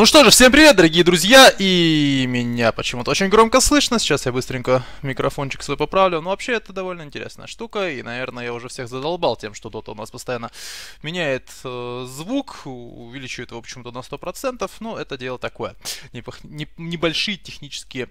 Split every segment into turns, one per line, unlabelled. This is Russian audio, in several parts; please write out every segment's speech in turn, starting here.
Ну что же, всем привет, дорогие друзья, и меня почему-то очень громко слышно, сейчас я быстренько микрофончик свой поправлю, но ну, вообще это довольно интересная штука, и, наверное, я уже всех задолбал тем, что Dota у нас постоянно меняет э, звук, увеличивает его почему-то на 100%, но ну, это дело такое, Непох... не... небольшие технические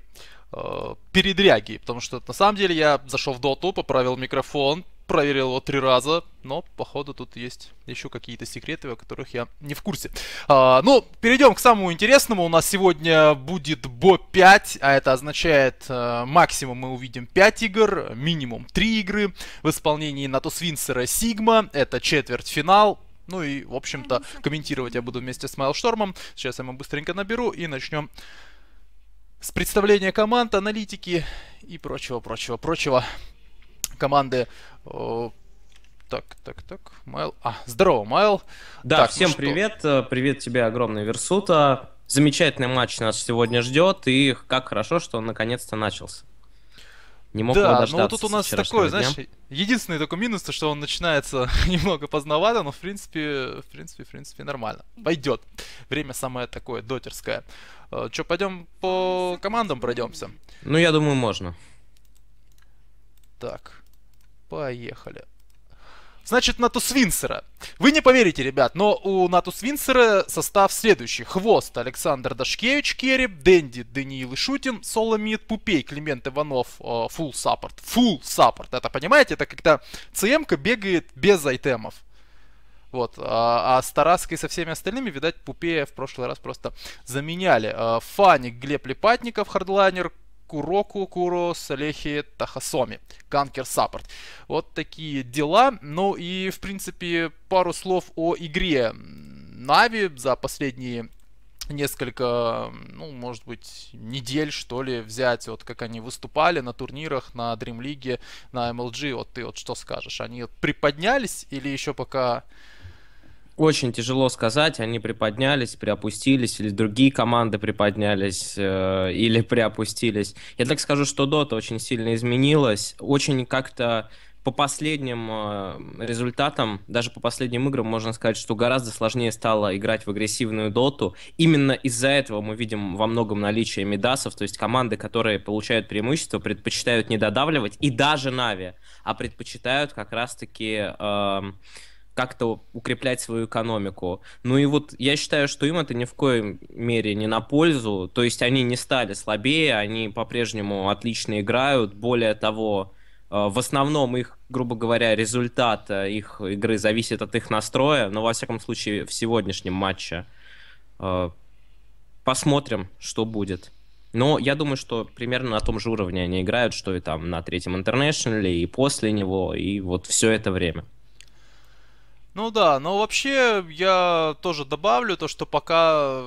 э, передряги, потому что на самом деле я зашел в Dota, поправил микрофон, проверил его три раза, но, походу, тут есть еще какие-то секреты, о которых я не в курсе. А, ну, перейдем к самому интересному. У нас сегодня будет бо 5, а это означает а, максимум мы увидим 5 игр, минимум 3 игры в исполнении НАТО Свинсера Сигма. Это четвертьфинал, ну и, в общем-то, комментировать я буду вместе с Майлштормом. Сейчас я ему быстренько наберу и начнем с представления команд, аналитики и прочего, прочего, прочего. Команды так, так, так,
Майл. А, здорово, Майл. Да, так, всем ну привет. Что? Привет э, тебе огромное, Версута. Замечательный матч нас сегодня ждет, и как хорошо, что он наконец-то начался. Не мог да, но ну вот тут у нас такое, дня. знаешь,
единственный такой минус, то, что он начинается немного поздновато, но в принципе, в принципе, в принципе нормально. Пойдет. Время самое такое дотерское. Э, Че, пойдем по командам пройдемся?
Ну, я думаю, можно.
Так, Поехали. Значит, Нату Свинсера. Вы не поверите, ребят, но у Нату Свинсера состав следующий. Хвост Александр Дашкевич, Керри, Дэнди Даниил Шутин, Соломит Пупей, Климент Иванов, фул саппорт. Фул саппорт, это понимаете? Это когда ЦМ-ка бегает без айтемов. Вот. А, а с Тараской и со всеми остальными, видать, Пупея в прошлый раз просто заменяли. Э, Фаник, Глеб Липатников, хардлайнер, Куроку Куро Салехи Тахасоми, Ганкер Саппорт. Вот такие дела. Ну и, в принципе, пару слов о игре Нави за последние несколько, ну, может быть, недель, что ли, взять, вот как они выступали на турнирах, на Dream League, на MLG, вот ты вот что скажешь, они приподнялись или еще пока
очень тяжело сказать, они приподнялись, приопустились, или другие команды приподнялись, э, или приопустились. Я так скажу, что дота очень сильно изменилась, очень как-то по последним э, результатам, даже по последним играм, можно сказать, что гораздо сложнее стало играть в агрессивную доту. Именно из-за этого мы видим во многом наличие мидасов, то есть команды, которые получают преимущество, предпочитают не додавливать, и даже Нави, а предпочитают как раз-таки э, как-то укреплять свою экономику. Ну и вот я считаю, что им это ни в коей мере не на пользу. То есть они не стали слабее, они по-прежнему отлично играют. Более того, э, в основном их, грубо говоря, результат э, их игры зависит от их настроя, но во всяком случае в сегодняшнем матче. Э, посмотрим, что будет. Но я думаю, что примерно на том же уровне они играют, что и там на третьем интернешнле и после него, и вот все это время.
Ну да, но вообще я тоже добавлю то, что пока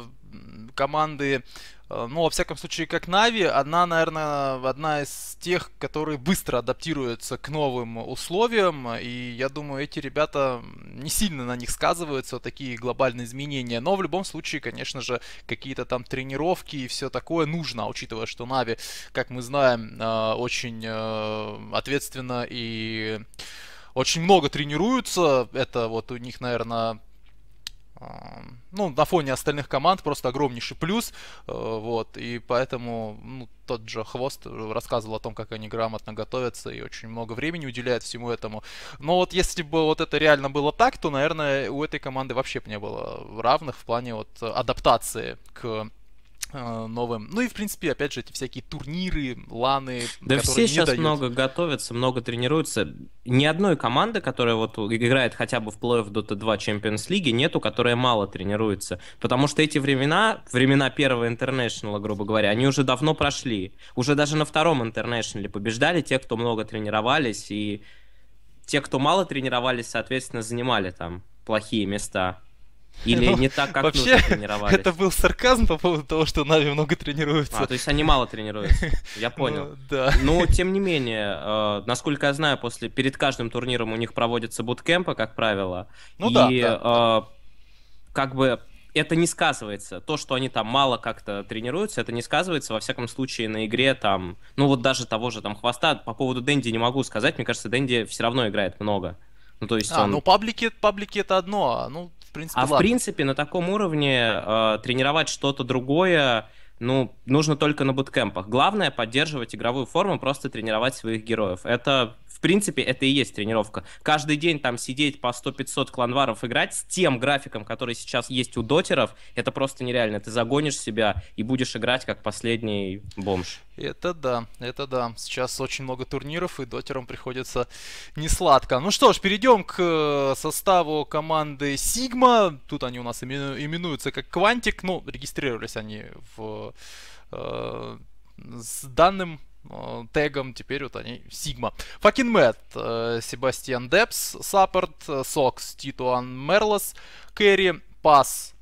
команды э, ну, во всяком случае, как Нави, одна, наверное, одна из тех, которые быстро адаптируются к новым условиям, и я думаю, эти ребята не сильно на них сказываются такие глобальные изменения, но в любом случае, конечно же, какие-то там тренировки и все такое нужно, а учитывая, что Нави, как мы знаем, э, очень э, ответственно и очень много тренируются. Это вот у них, наверное, а, ну, на фоне остальных команд просто огромнейший плюс, э, вот, и поэтому, ну, тот же Хвост рассказывал о том, как они грамотно готовятся и очень много времени уделяют всему этому. Но вот если бы вот это реально было так, то, наверное, у этой команды вообще бы не было равных в плане вот адаптации к Э, новым. Ну и, в принципе, опять же, эти всякие турниры, ланы. Да все сейчас дают. много
готовятся, много тренируются. Ни одной команды, которая вот играет хотя бы в плей-офф Dota 2 Champions Лиги, нету, которая мало тренируется. Потому что эти времена, времена первого интернешнала, грубо говоря, они уже давно прошли. Уже даже на втором интернешнале побеждали те, кто много тренировались, и те, кто мало тренировались, соответственно, занимали там плохие места. Или ну, не так, как вообще, нужно тренировались? это
был сарказм по поводу того, что Нави много тренируется. А, то есть они мало тренируются, я ну, понял. Ну,
да. Но, тем не менее, э, насколько я знаю, после перед каждым турниром у них проводятся буткемпы, как правило. Ну и, да, и да. Э, как бы это не сказывается. То, что они там мало как-то тренируются, это не сказывается, во всяком случае, на игре там... Ну вот даже того же там хвоста, по поводу Дэнди не могу сказать, мне кажется, Дэнди все равно играет много. Ну, то есть а, он... ну
паблики, паблики это одно, а ну принципе, а ладно. в
принципе на таком уровне э, тренировать что-то другое ну, нужно только на буткемпах. Главное — поддерживать игровую форму, просто тренировать своих героев. Это, в принципе, это и есть тренировка. Каждый день там сидеть по 100-500 кланваров играть с тем графиком, который сейчас есть у дотеров, это просто нереально. Ты загонишь себя и будешь играть как последний бомж.
Это да, это да. Сейчас очень много турниров, и дотерам приходится не сладко. Ну что ж, перейдем к э, составу команды Sigma. Тут они у нас именуются как Квантик. Ну, регистрировались они в э, с данным э, тегом, теперь вот они Сигма. Факин Мэтт, Себастьян Депс, Саппорт, э, Сокс, Титуан Мерлос, Керри, Пас,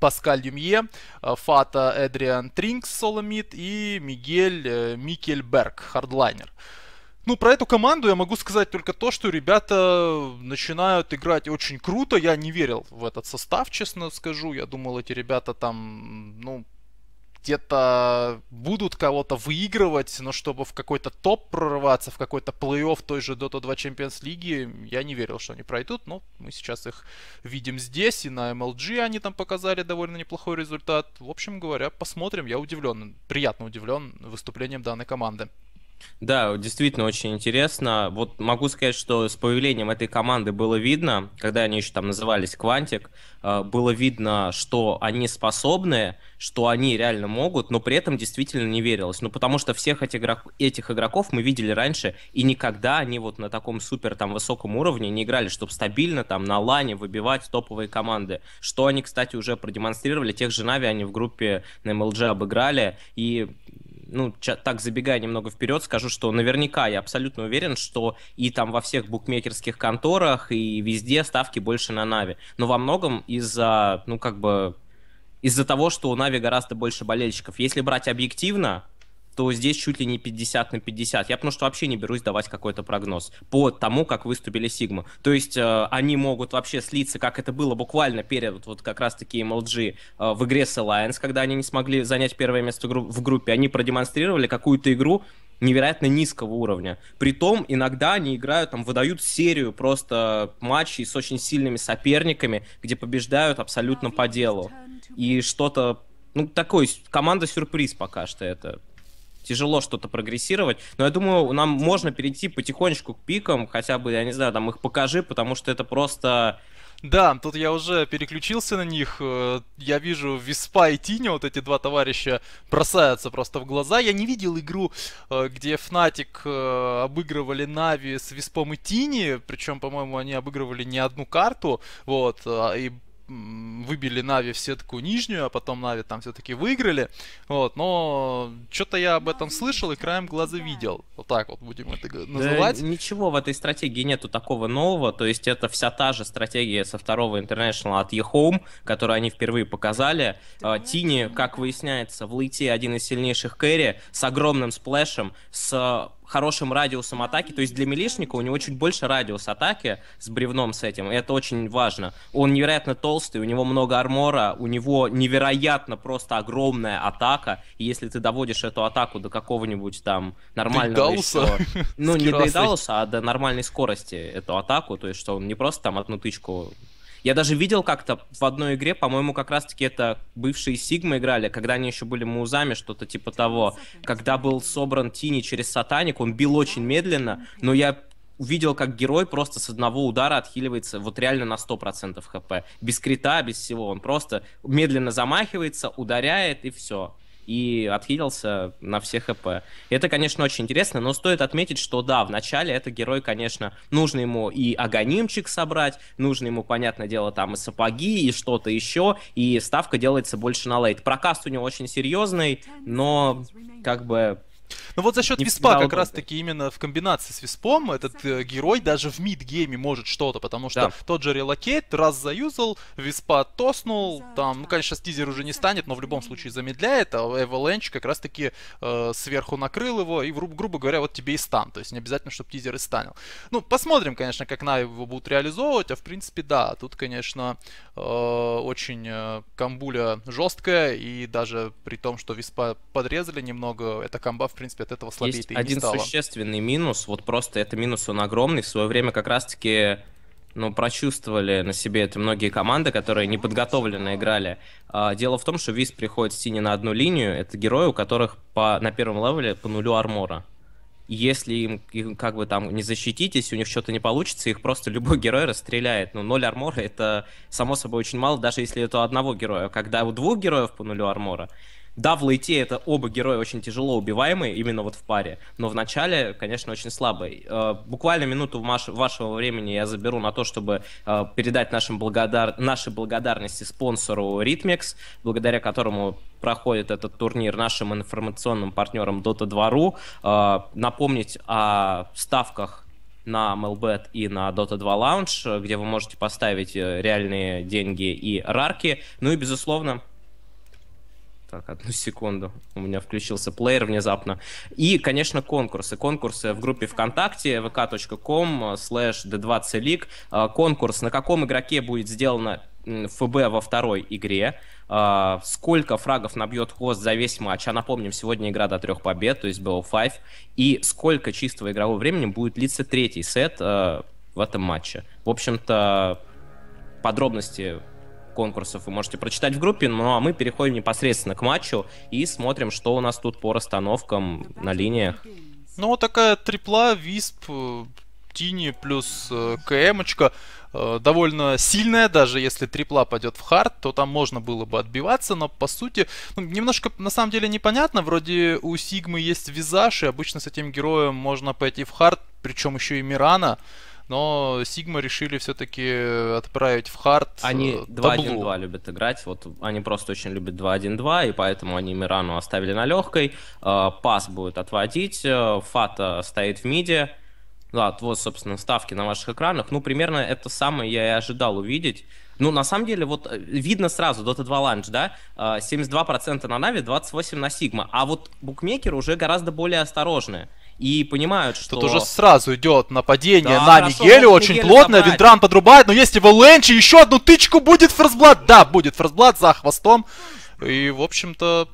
Паскаль Люмье, э, Фата Эдриан Тринкс, Соломит и Мигель Микельберг, хардлайнер. Ну, про эту команду я могу сказать только то, что ребята начинают играть очень круто. Я не верил в этот состав, честно скажу. Я думал, эти ребята там, ну, где-то будут кого-то выигрывать, но чтобы в какой-то топ прорываться, в какой-то плей-офф той же Dota 2 Champions лиги, я не верил, что они пройдут, но мы сейчас их видим здесь, и на MLG они там показали довольно неплохой результат. В общем говоря, посмотрим, я удивлен, приятно удивлен выступлением данной команды.
Да, действительно очень интересно. Вот могу сказать, что с появлением этой команды было видно, когда они еще там назывались «Квантик», э, было видно, что они способны, что они реально могут, но при этом действительно не верилось. Ну, потому что всех этих, игрок... этих игроков мы видели раньше, и никогда они вот на таком супер там высоком уровне не играли, чтобы стабильно там на лане выбивать топовые команды. Что они, кстати, уже продемонстрировали. Тех же Нави они в группе на MLG обыграли, и ну, так забегая немного вперед, скажу, что наверняка я абсолютно уверен, что и там во всех букмекерских конторах, и везде ставки больше на Нави. Но во многом из-за, ну, как бы, из-за того, что у Нави гораздо больше болельщиков. Если брать объективно, то здесь чуть ли не 50 на 50. Я потому что вообще не берусь давать какой-то прогноз по тому, как выступили Сигма. То есть э, они могут вообще слиться, как это было буквально перед вот, вот как раз-таки MLG э, в игре с Alliance, когда они не смогли занять первое место гру- в группе. Они продемонстрировали какую-то игру, невероятно низкого уровня. Притом иногда они играют, там, выдают серию просто матчей с очень сильными соперниками, где побеждают абсолютно по делу. И что-то, ну, такой, команда-сюрприз пока что это тяжело что-то прогрессировать. Но я думаю, нам можно перейти потихонечку к пикам, хотя бы, я не знаю, там их покажи, потому что это просто... Да, тут я уже переключился на них. Э, я вижу
Виспа и Тини, вот эти два товарища, бросаются просто в глаза. Я не видел игру, э, где Фнатик э, обыгрывали Нави с Виспом и Тини. Причем, по-моему, они обыгрывали не одну карту. Вот, а, и выбили Нави в сетку нижнюю, а потом Нави там все-таки выиграли. Вот, но что-то я об этом слышал и краем глаза видел. Вот так вот будем это называть. Да,
ничего в этой стратегии нету такого нового. То есть это вся та же стратегия со второго International от Ехоум, e которую они впервые показали. А, Тини, как выясняется, в лейте один из сильнейших кэри с огромным сплэшем, с хорошим радиусом атаки. То есть для милишника у него чуть больше радиус атаки с бревном с этим. И это очень важно. Он невероятно толстый, у него много армора, у него невероятно просто огромная атака. И если ты доводишь эту атаку до какого-нибудь там нормального... Еще, ну, не до Идалуса, а до нормальной скорости эту атаку. То есть что он не просто там одну тычку я даже видел как-то в одной игре, по-моему, как раз-таки это бывшие Сигмы играли, когда они еще были музами, что-то типа того. Когда был собран Тини через Сатаник, он бил очень медленно, но я увидел, как герой просто с одного удара отхиливается вот реально на 100% хп. Без крита, без всего. Он просто медленно замахивается, ударяет и все и отхилился на все хп. Это, конечно, очень интересно, но стоит отметить, что да, вначале это герой, конечно, нужно ему и агонимчик собрать, нужно ему, понятное дело, там и сапоги, и что-то еще, и ставка делается больше на лейт. Прокаст у него очень серьезный, но как бы ну вот за счет не виспа как раз-таки именно в комбинации с виспом этот э, герой даже в мид-гейме может что-то,
потому что да. тот же релокейт раз заюзал, виспа тоснул, там, ну, конечно, тизер уже не станет, но в любом случае замедляет, а Avalanche как раз-таки э, сверху накрыл его, и, грубо, грубо говоря, вот тебе и стан, то есть не обязательно, чтобы тизер и станил. Ну, посмотрим, конечно, как на его будут реализовывать, а в принципе, да, тут, конечно, э, очень э, камбуля жесткая, и даже при том, что виспа подрезали немного, эта камба, в принципе, принципе, от этого слабее Есть один стало.
существенный минус, вот просто это минус, он огромный. В свое время как раз-таки ну, прочувствовали на себе это многие команды, которые неподготовленно играли. А, дело в том, что Виз приходит с Сини на одну линию. Это герои, у которых по, на первом левеле по нулю армора. Если им, как бы там не защититесь, у них что-то не получится, их просто любой герой расстреляет. Ну, ноль армора это само собой очень мало, даже если это у одного героя. Когда у двух героев по нулю армора, да, в лейте это оба героя очень тяжело убиваемые, именно вот в паре, но в начале, конечно, очень слабые. Э, буквально минуту вашего времени я заберу на то, чтобы э, передать нашим благодар... наши благодарности спонсору Rhythmix, благодаря которому проходит этот турнир нашим информационным партнерам Dota 2RU, э, Напомнить о ставках на MLBet и на Dota 2 Lounge, где вы можете поставить реальные деньги и рарки. Ну и, безусловно, так, одну секунду. У меня включился плеер внезапно. И, конечно, конкурсы. Конкурсы в группе ВКонтакте vk.com э, slash d20league. Э, конкурс, на каком игроке будет сделано ФБ во второй игре, э, сколько фрагов набьет хост за весь матч, а напомним, сегодня игра до трех побед, то есть BO5, и сколько чистого игрового времени будет длиться третий сет в этом матче. В общем-то, подробности конкурсов вы можете прочитать в группе. Ну а мы переходим непосредственно к матчу и смотрим, что у нас тут по расстановкам на линиях.
Ну, вот такая трипла, висп, э, тини плюс э, КМочка э, довольно сильная, даже если трипла пойдет в хард, то там можно было бы отбиваться, но по сути, ну, немножко на самом деле непонятно, вроде у Сигмы есть визаж, и обычно с этим героем можно пойти в хард, причем еще и Мирана, но Sigma решили
все-таки э, отправить в хард э, Они 2-1-2 любят играть, вот они просто очень любят 2-1-2, и поэтому они Мирану оставили на легкой, э, пас будет отводить, Фата стоит в миде, да, вот, собственно, ставки на ваших экранах. Ну, примерно это самое я и ожидал увидеть. Ну, на самом деле, вот видно сразу, Dota 2 Lunge, да, 72% на Нави, 28% на Sigma. А вот букмекеры уже гораздо более осторожные и понимают, что... Тут уже
сразу идет
нападение да, на Мигелю, очень Мигель плотное, забрать. Виндран
подрубает, но есть Эваленчи, еще одну тычку, будет ферзблат, да, будет ферзблат за хвостом, и, в общем-то,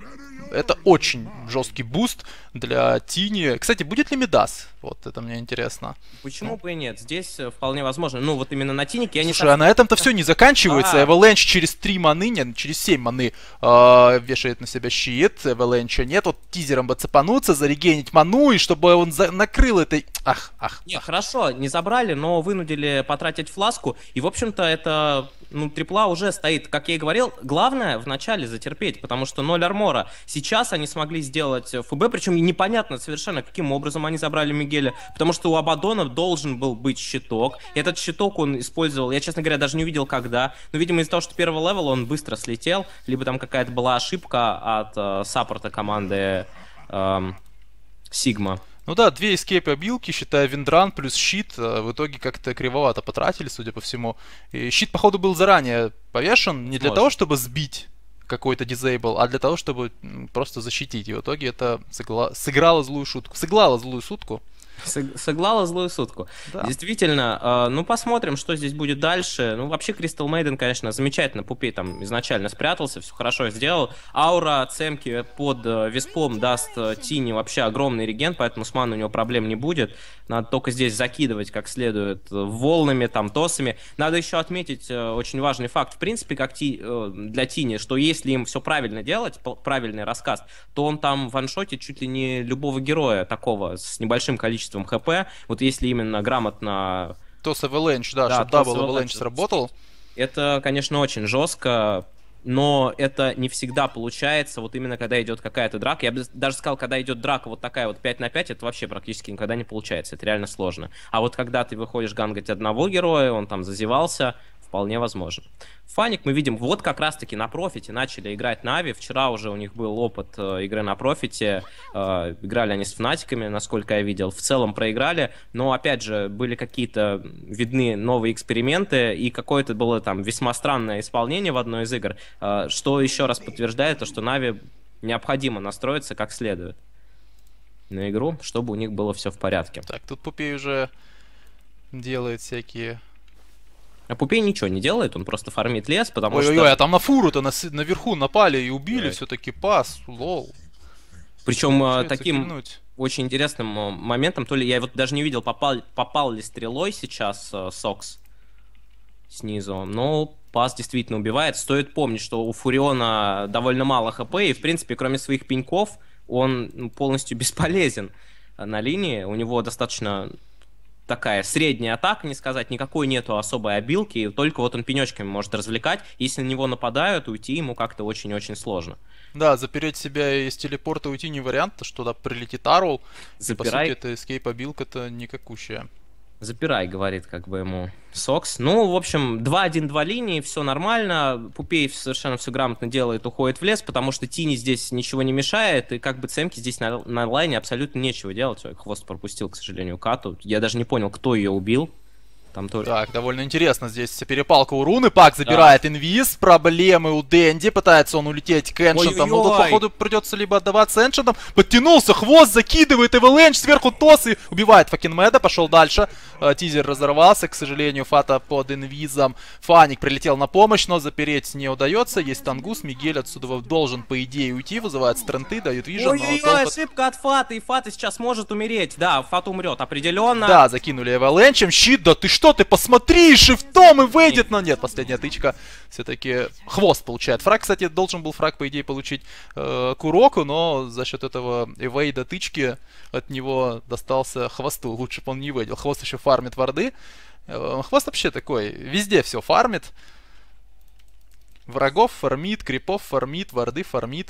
это очень жесткий буст для Тини. Кстати, будет ли Медас? Вот это мне интересно.
Почему ну. бы и нет? Здесь э, вполне возможно. Ну, вот именно на Тинике я не Слушай, а так... а на
этом-то все не заканчивается. А -а -а. Avalanche через 3 маны, нет, через 7 маны а, вешает на себя щит. Avalanche нет. Вот тизером бы цепануться, зарегенить ману, и
чтобы он за накрыл этой... Ах, ах. Не, ах. хорошо, не забрали, но вынудили потратить фласку. И, в общем-то, это ну, трипла уже стоит, как я и говорил, главное вначале затерпеть, потому что ноль армора. Сейчас они смогли сделать э, ФБ, причем непонятно совершенно, каким образом они забрали Мигеля, потому что у Абадона должен был быть щиток. И этот щиток он использовал, я, честно говоря, даже не увидел когда, но, видимо, из-за того, что первого левела он быстро слетел, либо там какая-то была ошибка от э, саппорта команды э, Сигма.
Ну да, две эскейп обилки, считая виндран плюс щит, э, в итоге как-то кривовато потратили, судя по всему. И щит, походу, был заранее повешен не для Может. того, чтобы сбить какой-то дизейбл, а для того, чтобы просто защитить. И в итоге это сыгла... сыграло злую шутку. Сыграло
злую шутку. Сыграла злую сутку. Да. Действительно, а, ну посмотрим, что здесь будет дальше. Ну вообще Crystal мейден конечно, замечательно. Пупей там изначально спрятался, все хорошо сделал. Аура оценки под э, Веспом даст э, Тини вообще огромный реген, поэтому с маной у него проблем не будет. Надо только здесь закидывать как следует э, волнами, там, тосами. Надо еще отметить очень важный факт, в принципе, как ти, для Тини, что если им все правильно делать, правильный рассказ, то он там в ваншоте чуть ли не любого героя такого с небольшим количеством количеством хп. Вот если именно грамотно... То с Avalanche, да, да чтобы дабл Avalanche, Avalanche сработал. Это, конечно, очень жестко, но это не всегда получается, вот именно когда идет какая-то драка. Я бы даже сказал, когда идет драка вот такая вот 5 на 5, это вообще практически никогда не получается, это реально сложно. А вот когда ты выходишь гангать одного героя, он там зазевался, Вполне возможно. Фаник мы видим вот как раз-таки на профите начали играть Нави. Вчера уже у них был опыт э, игры на профите. Э, играли они с фнатиками, насколько я видел. В целом проиграли, но опять же были какие-то видны новые эксперименты и какое-то было там весьма странное исполнение в одной из игр, э, что еще раз подтверждает то, что Нави необходимо настроиться как следует на игру, чтобы у них было все в порядке. Так, тут Пупей уже делает всякие а Пупей ничего не делает, он просто фармит лес, потому Ой-ой-ой, что... Ой-ой-ой, а
там на фуру-то на, наверху напали и убили все-таки пас, лол. Причем а, таким
очень интересным а, моментом, то ли я вот даже не видел, попал, попал ли стрелой сейчас а, Сокс снизу, но пас действительно убивает. Стоит помнить, что у Фуриона довольно мало хп, и, в принципе, кроме своих пеньков, он ну, полностью бесполезен на линии. У него достаточно такая средняя атака, не сказать, никакой нету особой обилки, и только вот он пенечками может развлекать. Если на него нападают, уйти ему как-то очень-очень сложно. Да, запереть себя
из телепорта уйти не вариант, что туда прилетит Арул. Запирай. И, по сути, это эскейп-обилка-то никакущая.
Запирай, говорит как бы ему Сокс. Ну, в общем, 2-1-2 линии, все нормально. Пупеев совершенно все грамотно делает, уходит в лес, потому что Тини здесь ничего не мешает, и как бы цемки здесь на, на лайне абсолютно нечего делать. Хвост пропустил, к сожалению, Кату. Я даже не понял, кто ее убил. Там тоже. Так, довольно интересно здесь перепалка у Руны. Пак забирает
да. инвиз. Проблемы у Дэнди. Пытается он улететь к Эншентам. Ну, походу, придется либо отдаваться Эншентам. Подтянулся, хвост закидывает Эвеленч сверху Тос и убивает Факинмеда. Пошел дальше. Э, тизер разорвался. К сожалению, Фата под инвизом. Фаник прилетел на помощь, но запереть не удается. Есть Тангус. Мигель отсюда должен, по идее, уйти. Вызывает стренты, дают вижу. Ой-ой-ой,
ошибка от Фаты. И Фата сейчас может умереть. Да, Фата умрет определенно. Да,
закинули Эвеленчем. Щит, да ты что? что ты, посмотри, шифтом и выйдет, но нет, последняя тычка. Все-таки хвост получает. Фраг, кстати, должен был фраг, по идее, получить э, Куроку, но за счет этого эвейда тычки от него достался хвосту. Лучше бы он не выйдел. Хвост еще фармит варды. Э, хвост вообще такой,
везде все фармит. Врагов фармит, крипов фармит, варды фармит.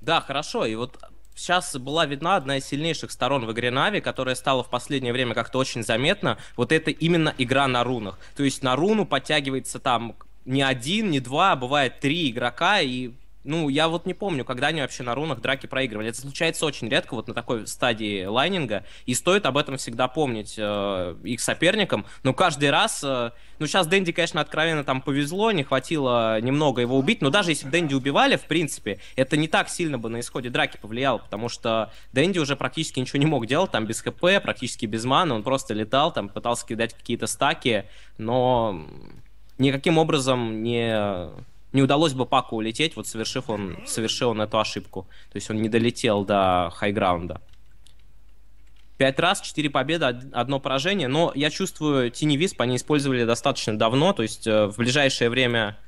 Да, хорошо, и вот сейчас была видна одна из сильнейших сторон в игре Нави, которая стала в последнее время как-то очень заметна, вот это именно игра на рунах. То есть на руну подтягивается там не один, не два, а бывает три игрока, и ну, я вот не помню, когда они вообще на рунах драки проигрывали. Это случается очень редко, вот на такой стадии лайнинга. И стоит об этом всегда помнить э, их соперникам. Но каждый раз... Э, ну, сейчас Дэнди, конечно, откровенно там повезло, не хватило немного его убить. Но даже если бы Дэнди убивали, в принципе, это не так сильно бы на исходе драки повлияло, потому что Дэнди уже практически ничего не мог делать, там, без ХП, практически без мана. Он просто летал, там, пытался кидать какие-то стаки, но никаким образом не не удалось бы Паку улететь, вот совершив он, совершил он эту ошибку. То есть он не долетел до хайграунда. Пять раз, четыре победы, одно поражение. Но я чувствую, Тини Висп они использовали достаточно давно. То есть э, в ближайшее время...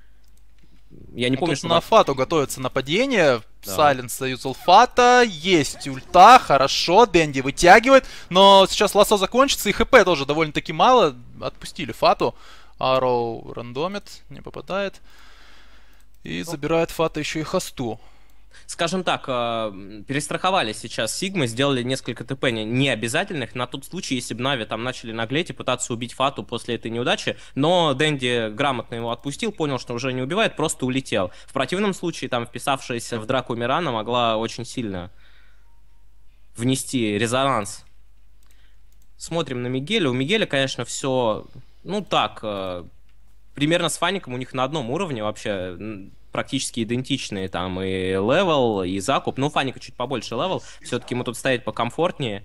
Я не а помню, что... На Фату готовится
нападение. Да. Сайленс заюзал Улфата. Есть ульта. Хорошо. Дэнди вытягивает. Но сейчас лосо закончится. И хп тоже довольно-таки мало. Отпустили Фату.
Ароу рандомит. Не попадает. И забирает Фата еще и Хасту. Скажем так, э, перестраховали сейчас Сигмы, сделали несколько ТП необязательных на тот случай, если бы Нави там начали наглеть и пытаться убить Фату после этой неудачи, но Дэнди грамотно его отпустил, понял, что уже не убивает, просто улетел. В противном случае там вписавшаяся в драку Мирана могла очень сильно внести резонанс. Смотрим на Мигеля. У Мигеля, конечно, все, ну так, э, примерно с Фаником у них на одном уровне вообще практически идентичные там и левел, и закуп. Ну, Фаника чуть побольше левел, все-таки ему тут стоять покомфортнее.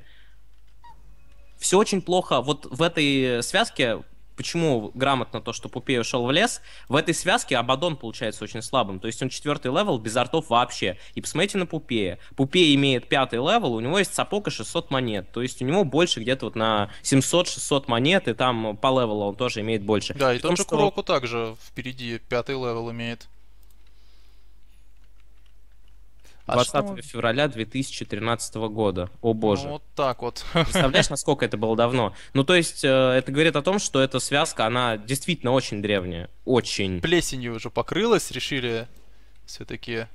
Все очень плохо. Вот в этой связке почему грамотно то, что Пупей ушел в лес, в этой связке Абадон получается очень слабым. То есть он четвертый левел без артов вообще. И посмотрите на Пупея. Пупей имеет пятый левел, у него есть и 600 монет. То есть у него больше где-то вот на 700-600 монет, и там по левелу он тоже имеет больше. Да, и Потому тот же что... Куроку
также впереди пятый левел имеет.
20 а февраля 2013 года. О боже. Ну, вот так вот. Представляешь, насколько это было давно? Ну, то есть, э, это говорит о том, что эта связка, она действительно очень древняя. Очень. Плесенью уже покрылась, решили все-таки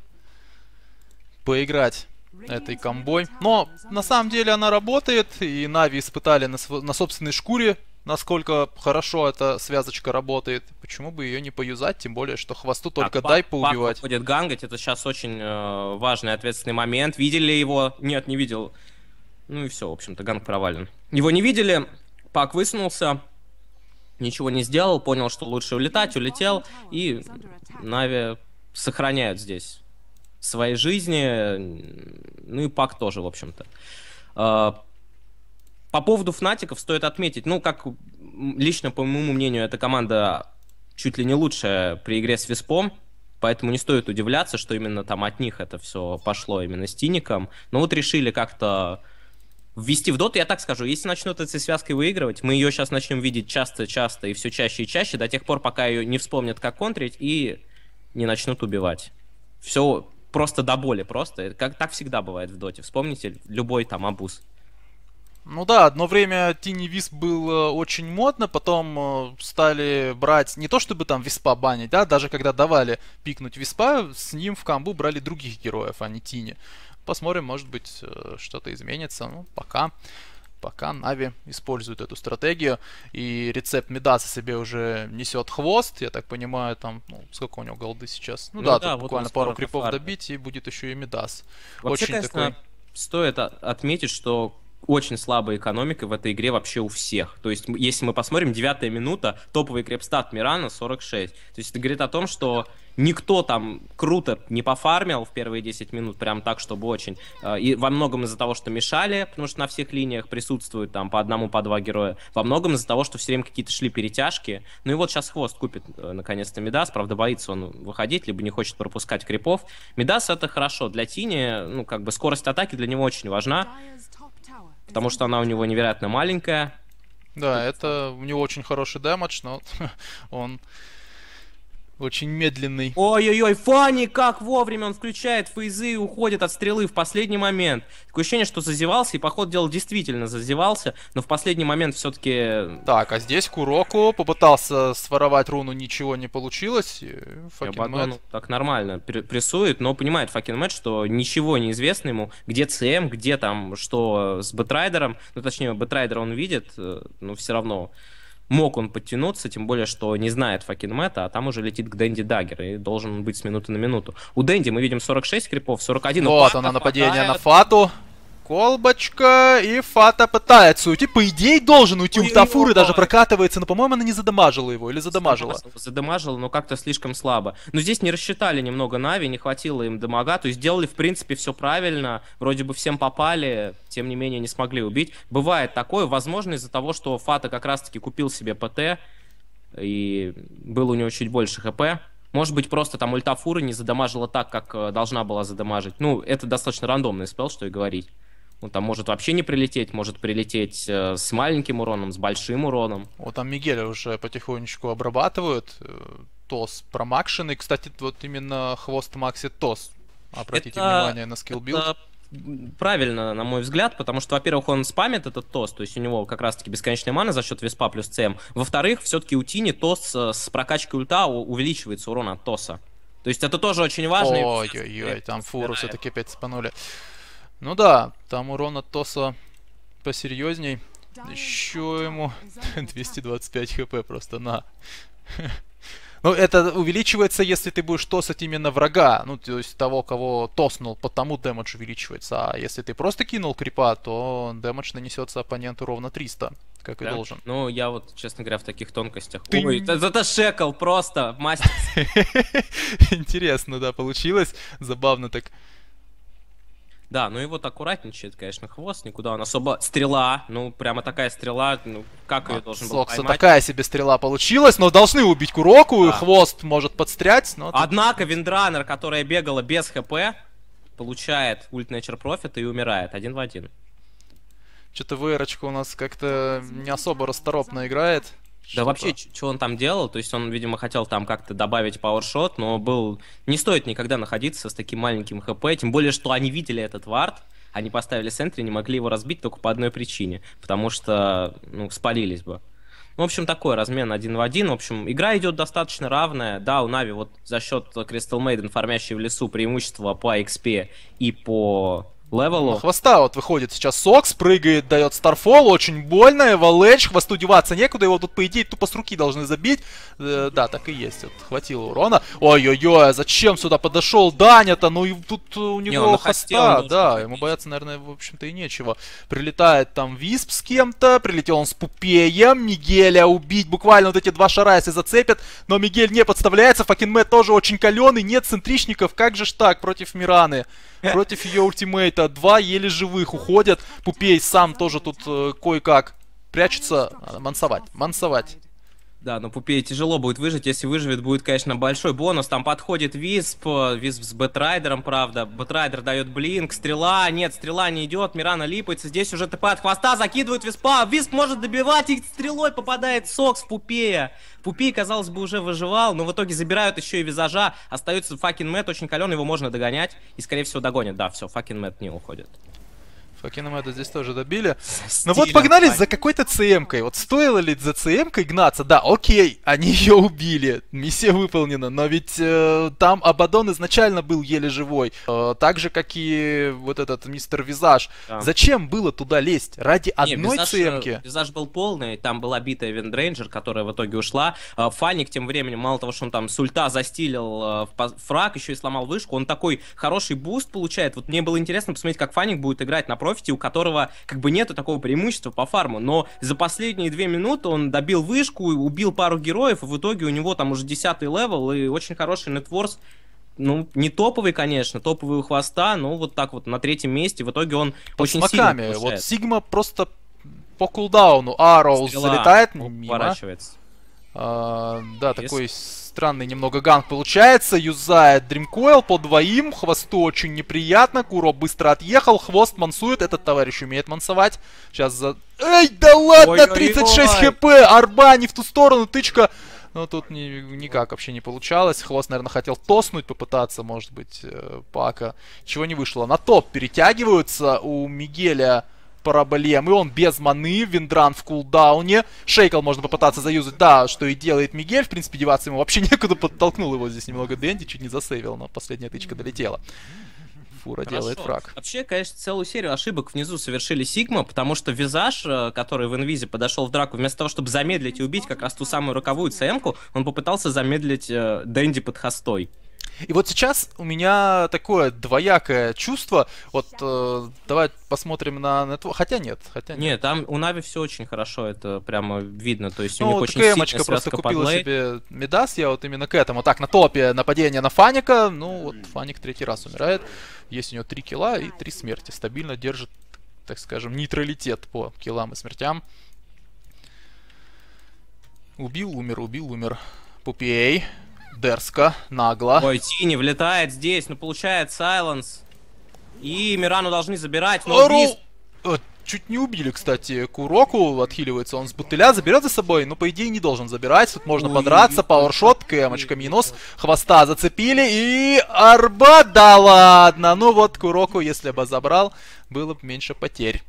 поиграть этой комбой. Но на самом деле она работает, и Нави испытали на, на собственной шкуре насколько хорошо эта связочка работает, почему бы ее не поюзать, тем более, что хвосту только так, дай пап, поубивать.
будет гангать, это сейчас очень э, важный ответственный момент. Видели его? Нет, не видел. Ну и все, в общем-то, ганг провален. Его не видели, Пак высунулся, ничего не сделал, понял, что лучше улетать, улетел, и Нави сохраняют здесь своей жизни, ну и Пак тоже, в общем-то. Э, по поводу Фнатиков стоит отметить, ну, как лично, по моему мнению, эта команда чуть ли не лучшая при игре с Виспом, поэтому не стоит удивляться, что именно там от них это все пошло, именно с Тиником. Но вот решили как-то ввести в доту, я так скажу, если начнут этой связкой выигрывать, мы ее сейчас начнем видеть часто-часто и все чаще и чаще, до тех пор, пока ее не вспомнят, как контрить, и не начнут убивать. Все просто до боли, просто. Как так всегда бывает в доте. Вспомните любой там абуз.
Ну да, одно время Тини Вис был э, очень модно, потом э, стали брать не то чтобы там Виспа банить, да, даже когда давали пикнуть Виспа, с ним в камбу брали других героев, а не Тини. Посмотрим, может быть, э, что-то изменится. Ну, пока. Пока Нави использует эту стратегию. И рецепт Медаса себе уже несет хвост. Я так понимаю, там, ну, сколько у него голды сейчас? Ну, ну да, да, тут вот буквально пару крипов добить, и будет еще и Медас. Вообще, Очень конечно, такой...
стоит отметить, что очень слабая экономика в этой игре вообще у всех. То есть, если мы посмотрим, девятая минута, топовый крепстат Мирана 46. То есть, это говорит о том, что никто там круто не пофармил в первые 10 минут, прям так, чтобы очень. А, и во многом из-за того, что мешали, потому что на всех линиях присутствуют там по одному, по два героя. Во многом из-за того, что все время какие-то шли перетяжки. Ну и вот сейчас хвост купит э, наконец-то Медас, правда боится он выходить, либо не хочет пропускать крипов. Медас это хорошо, для Тини, ну как бы скорость атаки для него очень важна потому что она у него невероятно маленькая.
Да, это у него очень хороший дэмэдж, но он очень медленный.
Ой-ой-ой, Фанни, как вовремя он включает фейзы и уходит от стрелы в последний момент. Такое ощущение, что зазевался, и поход дела действительно зазевался, но в последний момент все-таки... Э, так, а здесь Куроку попытался своровать
руну, ничего не получилось.
Факин так нормально прессует, но понимает Факин Мэтт, что ничего не известно ему, где ЦМ, где там, что с Бэтрайдером, ну точнее, Бэтрайдера он видит, э, но все равно мог он подтянуться, тем более, что не знает Факин Мэта, а там уже летит к Дэнди Даггер, и должен быть с минуты на минуту. У Дэнди мы видим 46 крипов, 41. Ну, вот Фата, оно нападение хватает. на
Фату. Колбочка, и Фата пытается уйти. По идее, должен уйти. У Тафуры даже прокатывается,
но, по-моему, она не задамажила его. Или задамажила? Задамажила, но как-то слишком слабо. Но здесь не рассчитали немного Нави, не хватило им дамага. То есть сделали, в принципе, все правильно. Вроде бы всем попали, тем не менее не смогли убить. Бывает такое, возможно, из-за того, что Фата как раз-таки купил себе ПТ. И было у него чуть больше ХП. Может быть, просто там ультафура не задамажила так, как э, должна была задамажить. Ну, это достаточно рандомный спел, что и говорить. Ну, там может вообще не прилететь, может прилететь э, с маленьким уроном, с большим уроном.
Вот там Мигеля уже потихонечку обрабатывают. Э, Тос И Кстати, вот именно хвост Макси Тос.
Обратите это, внимание на скиллбилд. Это правильно, на мой взгляд, потому что, во-первых, он спамит этот тост, то есть у него как раз-таки бесконечная мана за счет веспа плюс ЦМ. Во-вторых, все-таки у Тини тост э, с прокачкой ульта увеличивается урон от тоса. То есть это тоже очень важно. Ой-ой-ой, там фуру все-таки
опять спанули. Ну да, там урон от Тоса посерьезней. Еще ему 225 хп просто на. Ну, это увеличивается, если ты будешь тосать именно врага, ну, то есть того, кого тоснул, потому дэмэдж увеличивается. А если ты просто кинул крипа, то дэмэдж нанесется
оппоненту ровно 300, как да. и должен. Ну, я вот, честно говоря, в таких тонкостях. Ты... Ой, это, это шекл просто, мастер. Интересно, да, получилось. Забавно так. Да, ну и вот аккуратничает, конечно, хвост, никуда он особо... Стрела, ну прямо такая стрела, ну как а, ее должен был Сокса, поймать? такая
себе стрела получилась, но должны убить Куроку, да. хвост может подстрять,
но... Однако Виндранер, которая бегала без хп, получает ульт Nature Profit и умирает, один в один. Что-то
вырочка у нас как-то не особо расторопно играет.
Да вообще, что он там делал, то есть он, видимо, хотел там как-то добавить пауэршот, но был... Не стоит никогда находиться с таким маленьким хп, тем более, что они видели этот вард, они поставили сентри, не могли его разбить только по одной причине, потому что, ну, спалились бы. Ну, в общем, такой размен один в один. В общем, игра идет достаточно равная. Да, у Нави вот за счет Crystal Maiden, фармящей в лесу, преимущество по XP и по Левелу.
Хвоста вот выходит сейчас Сокс, прыгает, дает Старфол, очень больно, Эвалэдж, хвосту деваться некуда, его тут, по идее, тупо с руки должны забить. Э, да, так и есть, вот, хватило урона. Ой-ой-ой, а зачем сюда подошел Даня-то, ну и тут э, у него не, хвоста, да, ему бояться, наверное, в общем-то и нечего. Прилетает там Висп с кем-то, прилетел он с Пупеем, Мигеля убить, буквально вот эти два шара, если зацепят, но Мигель не подставляется, Факинме тоже очень каленый, нет центричников, как же ж так против Мираны, против ее ультимейта убито, два еле живых уходят. Пупей сам тоже тут э,
кое-как прячется. Мансовать, мансовать. Да, но Пупе тяжело будет выжить. Если выживет, будет, конечно, большой бонус. Там подходит Висп, э, Висп с Бэтрайдером, правда. Бэтрайдер дает блинк, стрела, нет, стрела не идет, Мирана липается. Здесь уже ТП от хвоста, закидывает Виспа. Висп может добивать, и стрелой попадает Сокс в Пупея. Пупей, казалось бы, уже выживал, но в итоге забирают еще и визажа. Остается факин Мэт очень кален, его можно догонять. И, скорее всего, догонят. Да, все, факин Мэт не уходит это здесь тоже добили. Ну вот погнали за
какой-то ЦМКой. Вот стоило ли за ЦМКой гнаться? Да, окей, они ее убили. Миссия выполнена, но ведь э, там Абадон изначально был еле живой. Э, так же, как и вот этот мистер Визаж. Да. Зачем было туда лезть? Ради одной э, ЦМКи?
Визаж был полный, там была битая Виндрейнджер, которая в итоге ушла. Э, Фаник тем временем, мало того, что он там с ульта застилил э, фраг, еще и сломал вышку, он такой хороший буст получает. Вот мне было интересно посмотреть, как Фаник будет играть на напротив профите, у которого как бы нету такого преимущества по фарму, но за последние две минуты он добил вышку, убил пару героев, и в итоге у него там уже десятый левел и очень хороший нетворс ну, не топовый, конечно, топовый у хвоста, но вот так вот на третьем месте. В итоге он Под очень смоками. сильно Вот Сигма просто
по кулдауну Arrow залетает мимо. А, да, Есть. такой Странный немного ганг получается. Юзает Дримкоил по двоим. Хвосту очень неприятно. Куро быстро отъехал. Хвост мансует. Этот товарищ умеет мансовать. Сейчас за... Эй, да ладно, 36 хп. Арба не в ту сторону. Тычка... Но ну, тут ни, никак вообще не получалось. Хвост, наверное, хотел тоснуть, попытаться, может быть, э, Пака. Чего не вышло. На топ перетягиваются у Мигеля проблем. И он без маны, Виндран в кулдауне. Шейкл можно попытаться заюзать, да, что и делает Мигель. В принципе, деваться ему вообще некуда, подтолкнул его здесь немного Дэнди, чуть не засейвил, но последняя тычка долетела. Фура Хорошо. делает фраг.
Вообще, конечно, целую серию ошибок внизу совершили Сигма, потому что Визаж, э, который в Инвизе подошел в драку, вместо того, чтобы замедлить и убить как раз ту самую роковую цм он попытался замедлить э, Дэнди под хостой. И вот сейчас у меня такое
двоякое чувство. Вот э, давай посмотрим на Network. Хотя нет, хотя нет. Нет, там
у Нави все очень хорошо, это прямо видно. То есть ну, у них очень сильная просто купила подлей. себе
Медас, я вот именно к этому. Так, на топе нападение на Фаника. Ну, вот Фаник третий раз умирает. Есть у него три килла и три смерти. Стабильно держит, так скажем, нейтралитет по киллам и смертям. Убил, умер, убил, умер.
Пупей. Дерзко, нагло. Ой, Тини влетает здесь, но ну, получает Сайленс. И Мирану должны забирать, но убийств... Э, чуть не убили, кстати,
Куроку, отхиливается он с бутыля, заберет за собой, но по идее не должен забирать, тут можно Ой, подраться, пауэршот, кэмочка минус, хвоста зацепили и арба, да ладно, ну вот Куроку, если бы забрал, было бы меньше потерь.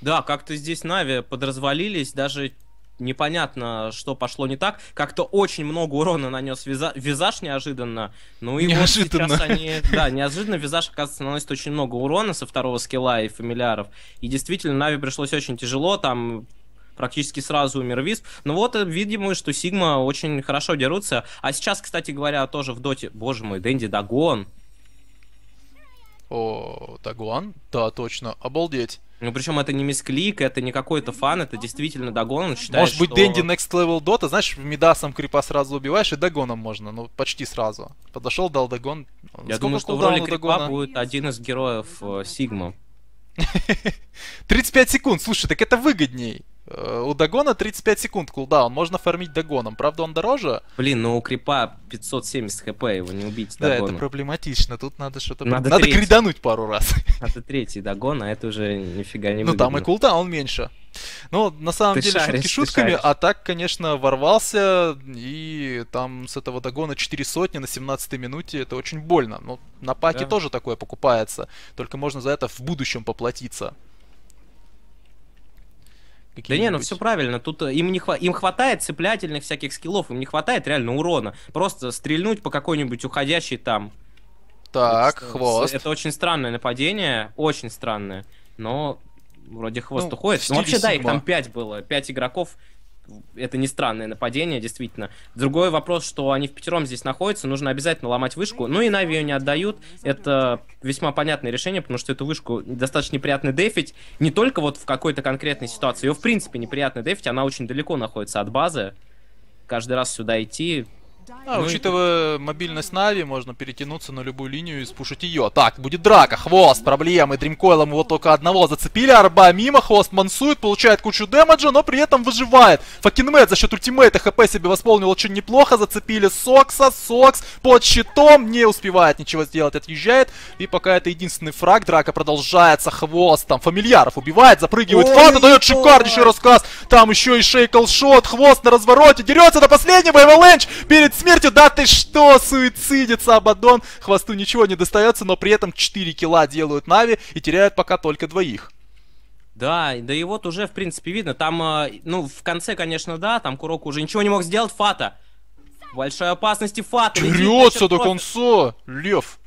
Да, как-то здесь Нави подразвалились, даже непонятно, что пошло не так. Как-то очень много урона нанес виза... визаж неожиданно. Ну и неожиданно. вот сейчас они... Да, неожиданно визаж, оказывается, наносит очень много урона со второго скилла и фамильяров. И действительно, Нави пришлось очень тяжело, там практически сразу умер Висп. Ну вот, э, видимо, что Сигма очень хорошо дерутся. А сейчас, кстати говоря, тоже в доте... Боже мой, Дэнди Дагон. О, Дагуан? Да, точно. Обалдеть. Ну, причем это не мисклик, это не какой-то фан, это действительно догон. Он считает, Может быть, что... Дэнди
Next Level Dota, знаешь, медасом крипа сразу убиваешь, и догоном можно, ну, почти сразу. Подошел, дал догон. Я Сколько думаю, что в роли крипа догона?
будет один из героев э, Сигма.
35 секунд, слушай, так это выгодней. Э, у Дагона 35 секунд кулдаун, можно фармить Дагоном. Правда, он дороже.
Блин, но у Крипа 570 хп, его не убить Да, Дагону. это
проблематично, тут надо что-то... Надо, надо кридануть
пару раз. Надо третий Дагон, а это уже нифига не Ну выгодно. там и кулдаун меньше.
Ну, на самом ты деле, шаришь, шутки шутками, шаришь. а так, конечно, ворвался, и там с этого догона 4 сотни на 17 минуте, это очень больно. Ну на паке да. тоже такое
покупается, только можно за это в будущем поплатиться. Да не, ну все правильно, тут э, им, не хва... им хватает цеплятельных всяких скиллов, им не хватает реально урона. Просто стрельнуть по какой-нибудь уходящей там.
Так, это, хвост.
Это очень странное нападение, очень странное, но вроде хвост ну, уходит. Ну вообще, да, их там 5 было, 5 игроков, это не странное нападение, действительно. Другой вопрос, что они в пятером здесь находятся, нужно обязательно ломать вышку. Ну и Нави ее не отдают. Это весьма понятное решение, потому что эту вышку достаточно неприятно дефить. Не только вот в какой-то конкретной ситуации, ее в принципе неприятно дефить, она очень далеко находится от базы. Каждый раз сюда идти а, ну, ну учитывая и... мобильность Нави, можно перетянуться на любую линию и спушить ее.
Так, будет драка, хвост, проблемы, дримкойлом его только одного зацепили, арба мимо, хвост мансует, получает кучу дэмэджа, но при этом выживает. Факинмет за счет ультимейта хп себе восполнил очень неплохо, зацепили Сокса, Сокс под щитом, не успевает ничего сделать, отъезжает. И пока это единственный фраг, драка продолжается, хвост там фамильяров убивает, запрыгивает, фата дает шикарнейший рассказ, там еще и шейкл шот, хвост на развороте, дерется до последнего, Эваленч перед перед смертью. Да ты что, суицидится Абадон. Хвосту ничего не достается, но при этом 4 килла делают Нави и теряют пока только двоих.
Да, да и вот уже, в принципе, видно. Там, э, ну, в конце, конечно, да, там Курок уже ничего не мог сделать. Фата. Большая опасность и Фата. Трется до
конца, Лев.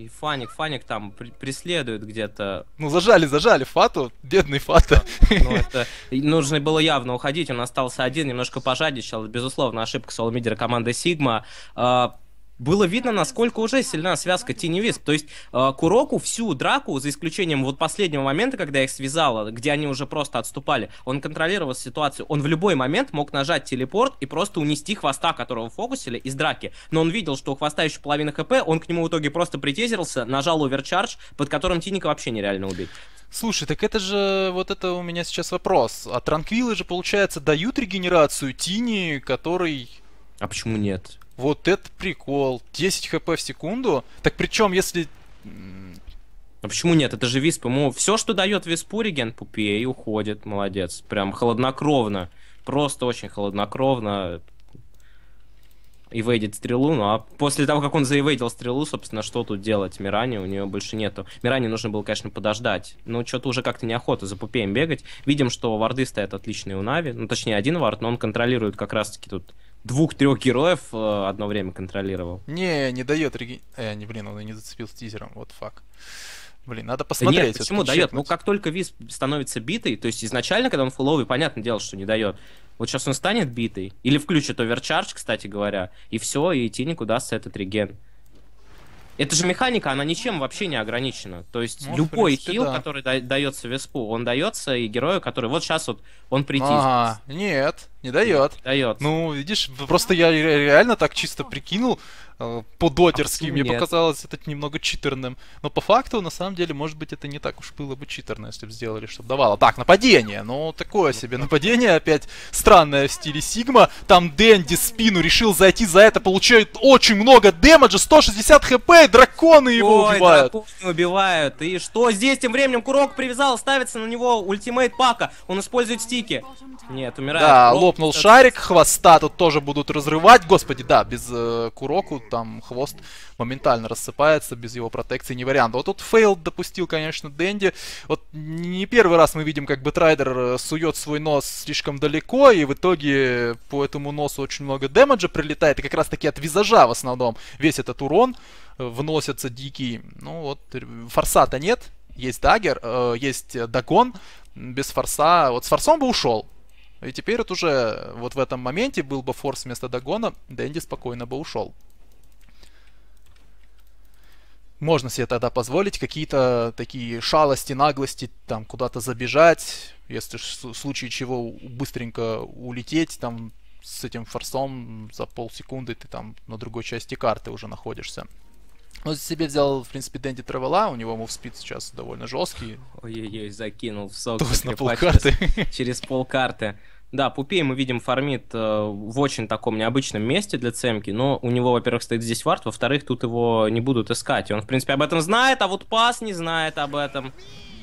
И Фаник, Фаник там при преследует где-то.
Ну, зажали, зажали Фату, бедный Фата.
Да. Ну, это... Нужно было явно уходить, он остался один, немножко пожадничал. Безусловно, ошибка соломидера команды Сигма. А, было видно, насколько уже сильна связка Тини Тиневисп. То есть э, Куроку всю драку, за исключением вот последнего момента, когда я их связала, где они уже просто отступали, он контролировал ситуацию. Он в любой момент мог нажать телепорт и просто унести хвоста, которого фокусили, из драки. Но он видел, что у хвоста еще половина хп, он к нему в итоге просто притезерился, нажал оверчардж, под которым Тиника вообще нереально убить. Слушай, так это же, вот
это у меня сейчас вопрос. А транквилы же, получается, дают регенерацию Тини, который...
А почему нет? Вот это прикол. 10 хп в секунду. Так причем, если... А почему нет? Это же Висп. Ему все, что дает Виспу, реген пупе, и уходит. Молодец. Прям холоднокровно. Просто очень холоднокровно. И вейдит стрелу, ну а после того, как он заивейдил стрелу, собственно, что тут делать Миране? У нее больше нету. Миране нужно было, конечно, подождать. Но что-то уже как-то неохота за пупеем бегать. Видим, что варды стоят отличные у Нави. Ну, точнее, один вард, но он контролирует как раз-таки тут двух-трех героев э, одно время контролировал.
Не, не дает реги... Э, не, блин, он и не зацепил с тизером, вот фак. Блин, надо посмотреть. Нет, почему дает? Ну,
как только виз становится битой, то есть изначально, когда он фуловый, понятное дело, что не дает. Вот сейчас он станет битой, или включит оверчардж, кстати говоря, и все, и идти не куда с этот реген. Это же механика, она ничем вообще не ограничена. То есть ну, любой принципе, хил, да. который дается веспу, он дается и герою, который вот сейчас вот он притиснет. А,
нет,
не дает. Дает. Ну, видишь,
просто я реально так чисто прикинул. Э, по-дотерски. Мне нет. показалось это немного читерным. Но по факту, на самом деле, может быть, это не так уж было бы читерно, если бы сделали, чтобы давало. Так, нападение. Ну, такое себе ну. нападение. Опять странное в стиле Сигма. Там Дэнди спину решил зайти за это. Получает очень много дэмэджа. 160 хп. Драконы его Ой, убивают.
Драконы убивают. И что здесь? Тем временем Курок привязал. Ставится на него ультимейт Пака. Он использует стики. Нет, умирает. Да,
лопнул шарик. Хвоста тут тоже будут разрывать. Господи, да, без э, Куроку там хвост моментально рассыпается, без его протекции не вариант. Вот тут фейл допустил, конечно, Дэнди. Вот не первый раз мы видим, как Бэтрайдер э, сует свой нос слишком далеко, и в итоге по этому носу очень много дэмэджа прилетает, и как раз таки от визажа в основном весь этот урон э, вносятся дикий. Ну вот, форса то нет, есть дагер, э, есть догон, без форса, вот с форсом бы ушел, и теперь вот уже вот в этом моменте был бы форс вместо догона, Дэнди спокойно бы ушел можно себе тогда позволить какие-то такие шалости, наглости, там куда-то забежать, если в случае чего быстренько улететь, там с этим форсом за полсекунды ты там на другой части карты уже находишься. Ну, себе взял,
в принципе, Дэнди тревела, у него мувспид сейчас довольно жесткий. Ой-ой-ой, закинул в сок. Туз на полкарты. через полкарты. Да, Пупей мы видим фармит э, в очень таком необычном месте для Цемки, но у него, во-первых, стоит здесь вард, во-вторых, тут его не будут искать. И он, в принципе, об этом знает, а вот Пас не знает об этом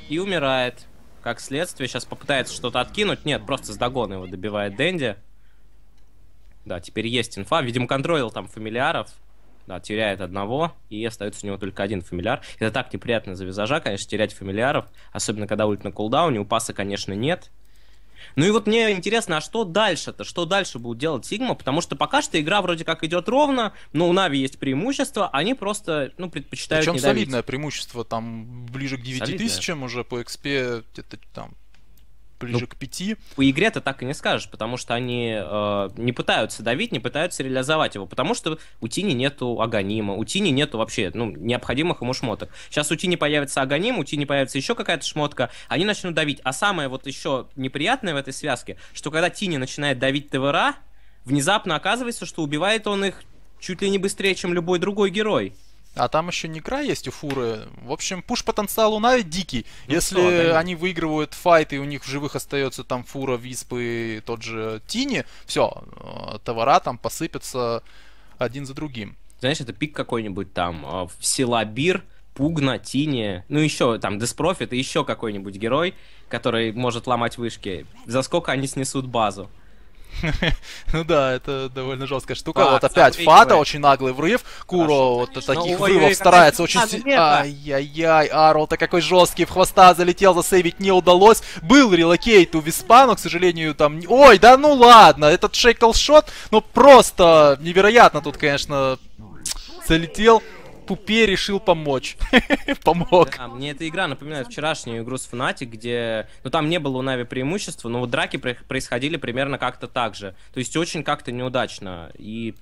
и умирает. Как следствие, сейчас попытается что-то откинуть. Нет, просто с догона его добивает Дэнди. Да, теперь есть инфа. Видимо, контролил там фамильяров. Да, теряет одного, и остается у него только один фамильяр. Это так неприятно за визажа, конечно, терять фамильяров. Особенно, когда ульт на кулдауне. У паса, конечно, нет. Ну и вот мне интересно, а что дальше-то? Что дальше будет делать Сигма? Потому что пока что игра вроде как идет ровно, но у Нави есть преимущество, они просто, ну, предпочитают Причем не давить. солидное преимущество, там, ближе к 9000, солидное. тысячам
уже по XP, где-то там
ближе ну, к 5. По игре ты так и не скажешь, потому что они э, не пытаются давить, не пытаются реализовать его, потому что у Тини нету Аганима, у Тини нету вообще ну, необходимых ему шмоток. Сейчас у Тини появится Аганим, у Тини появится еще какая-то шмотка, они начнут давить. А самое вот еще неприятное в этой связке, что когда Тини начинает давить ТВРа, внезапно оказывается, что убивает он их чуть ли не быстрее, чем любой другой герой.
А там еще не край есть у фуры. В общем, пуш потенциал у Нави дикий. Ну Если что, да, они выигрывают файт, и у них в живых остается там фура, виспы и тот же Тини, все, э, товара там
посыпятся один за другим. Знаешь, это пик какой-нибудь там э, в Силабир, Пугна, Тини, ну еще там Деспрофит и еще какой-нибудь герой, который может ломать вышки. За сколько они снесут базу? Ну да, это довольно
жесткая штука. Вот опять Фата, очень наглый врыв. Куро вот таких врывов старается очень сильно. Ай-яй-яй, Арл-то какой жесткий, в хвоста залетел, засейвить не удалось. Был релокейт у Виспану, к сожалению, там... Ой, да ну ладно, этот шейкл-шот, ну
просто невероятно тут, конечно, залетел пупе решил помочь. Помог. Да, мне эта игра напоминает вчерашнюю игру с Fnatic, где... Ну, там не было у Нави преимущества, но вот драки происходили примерно как-то так же. То есть очень как-то неудачно. И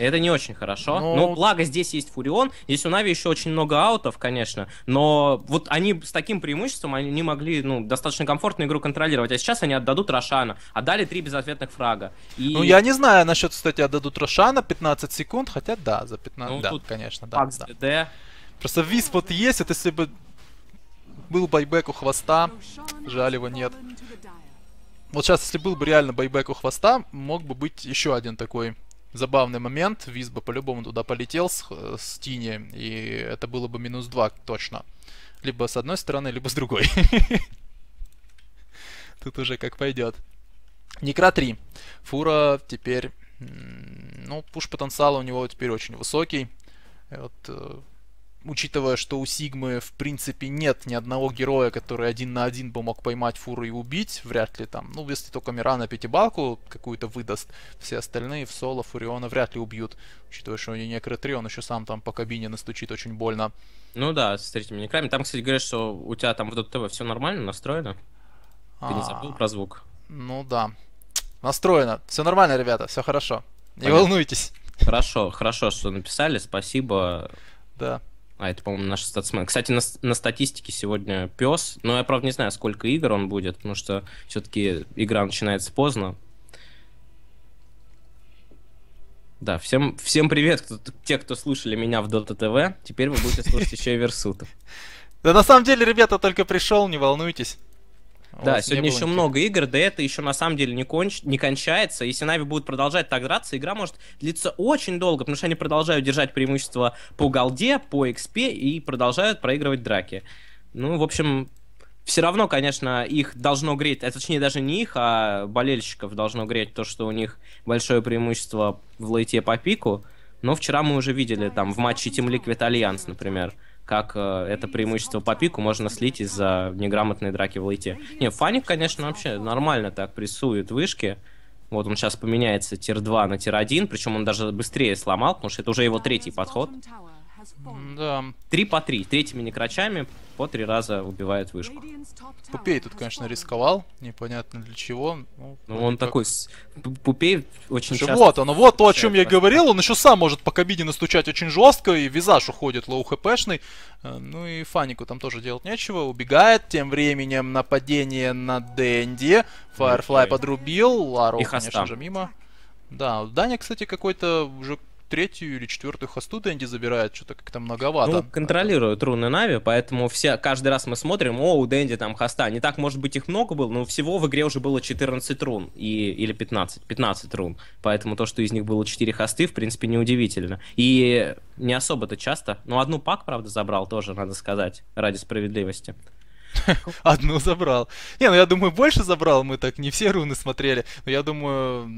это не очень хорошо. Но... Ну, ну, благо здесь есть Фурион. Здесь у Нави еще очень много аутов, конечно. Но вот они с таким преимуществом, они могли, ну, достаточно комфортно игру контролировать. А сейчас они отдадут Рошана. Отдали три безответных фрага. И... Ну, я не
знаю насчет, кстати, отдадут Рошана 15 секунд. Хотя да, за 15... Ну, да, тут конечно, да. Пакс, да. ДД. Просто виспот есть, это если бы был байбек у хвоста, жаль его нет. Вот сейчас, если был бы реально байбек у хвоста, мог бы быть еще один такой забавный момент. Визба по-любому туда полетел с, э, с Тини, и это было бы минус 2 точно. Либо с одной стороны, либо с другой. Тут уже как пойдет. Некра 3. Фура теперь... Ну, пуш потенциал у него теперь очень высокий. Вот э, учитывая, что у Сигмы в принципе нет ни одного героя, который один на один бы мог поймать фуру и убить, вряд ли там, ну если только Мирана пятибалку какую-то выдаст, все остальные в соло Фуриона вряд ли убьют, учитывая, что у нее некротри, он еще сам там
по кабине настучит очень больно. Ну да, с третьими некрами. Там, кстати, говоришь, что у тебя там в ДТВ все нормально настроено? Ты а -а -а. не забыл про звук?
Ну да. Настроено. Все нормально, ребята, все хорошо. Не
волнуйтесь. Хорошо, хорошо, что написали, спасибо. Да. А это, по-моему, наш статсмен. Кстати, на, на статистике сегодня пес. Но я, правда, не знаю, сколько игр он будет, потому что все-таки игра начинается поздно. Да, всем, всем привет, кто, те, кто слушали меня в Дота ТВ. Теперь вы будете слушать еще и Версутов. Да на самом деле, ребята, только пришел, не волнуйтесь. Да, сегодня еще много игр, да это еще на самом деле не, конч... не кончается. Если Нави будут продолжать так драться, игра может длиться очень долго, потому что они продолжают держать преимущество по голде, по XP и продолжают проигрывать драки. Ну, в общем, все равно, конечно, их должно греть, а точнее даже не их, а болельщиков должно греть то, что у них большое преимущество в лейте по пику. Но вчера мы уже видели там в матче Team Liquid Alliance, например, как э, это преимущество по пику можно слить из-за неграмотной драки в лейте. Не, Фаник, конечно, вообще нормально так прессует вышки. Вот он сейчас поменяется тир 2 на тир 1, причем он даже быстрее сломал, потому что это уже его третий подход. Да. Три по три. Третьими некрачами по три раза убивает вышку.
Пупей тут, конечно, рисковал. Непонятно для чего. Ну, ну он как...
такой... Пупей очень Слушай, часто... Вот оно, вот то, о чем я говорил.
Он еще сам может по кабине настучать очень жестко. И визаж уходит лоу хпшный. Э, ну и Фанику там тоже делать нечего. Убегает. Тем временем нападение на Дэнди. Фаерфлай подрубил. Лару, конечно же, мимо. Да, Даня, кстати, какой-то уже третью или четвертую хосту Дэнди забирает, что-то как-то многовато.
Ну, контролируют руны Нави, поэтому все, каждый раз мы смотрим, о, у Дэнди там хоста. Не так, может быть, их много было, но всего в игре уже было 14 рун, и, или 15, 15 рун. Поэтому то, что из них было 4 хосты, в принципе, неудивительно. И не особо-то часто, но одну пак, правда, забрал тоже, надо сказать, ради справедливости. Одну забрал. Не, ну я думаю, больше забрал, мы так не все руны смотрели. Но я думаю,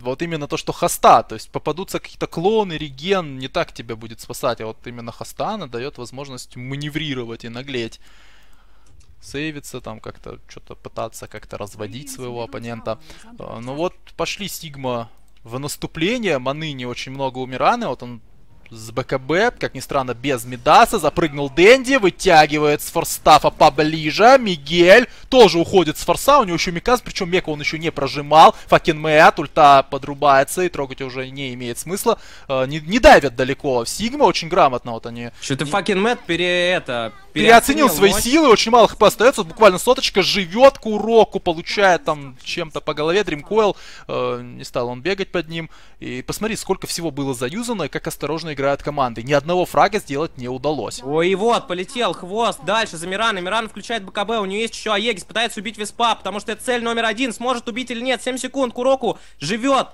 вот именно то, что хоста, то есть попадутся какие-то клоны, реген, не так тебя будет спасать, а вот именно хоста она дает возможность маневрировать и наглеть. Сейвиться там как-то, что-то пытаться как-то разводить своего оппонента. А, ну вот, пошли Сигма в наступление, маны не очень много умираны, вот он с БКБ, как ни странно, без Медаса, запрыгнул Дэнди, вытягивает с форстафа поближе, Мигель тоже уходит с форса, у него еще Микас, причем Мека он еще не прожимал, Факин Мэт, ульта подрубается и трогать уже не имеет смысла, э, не, не давят далеко, Сигма очень грамотно вот они.
Что ты Факин Мэт пере, это, переоценил свои мощь. силы,
очень мало хп остается, буквально соточка, живет к уроку, получает там чем-то по голове, Дримкоил, э, не стал он бегать под ним, и посмотри, сколько всего было заюзано, и как осторожно играют команды. Ни
одного фрага сделать не удалось. Ой, вот, полетел хвост. Дальше за Мирана. Миран включает БКБ. У нее есть еще Аегис. Пытается убить Веспа, потому что это цель номер один. Сможет убить или нет. 7 секунд. Куроку живет.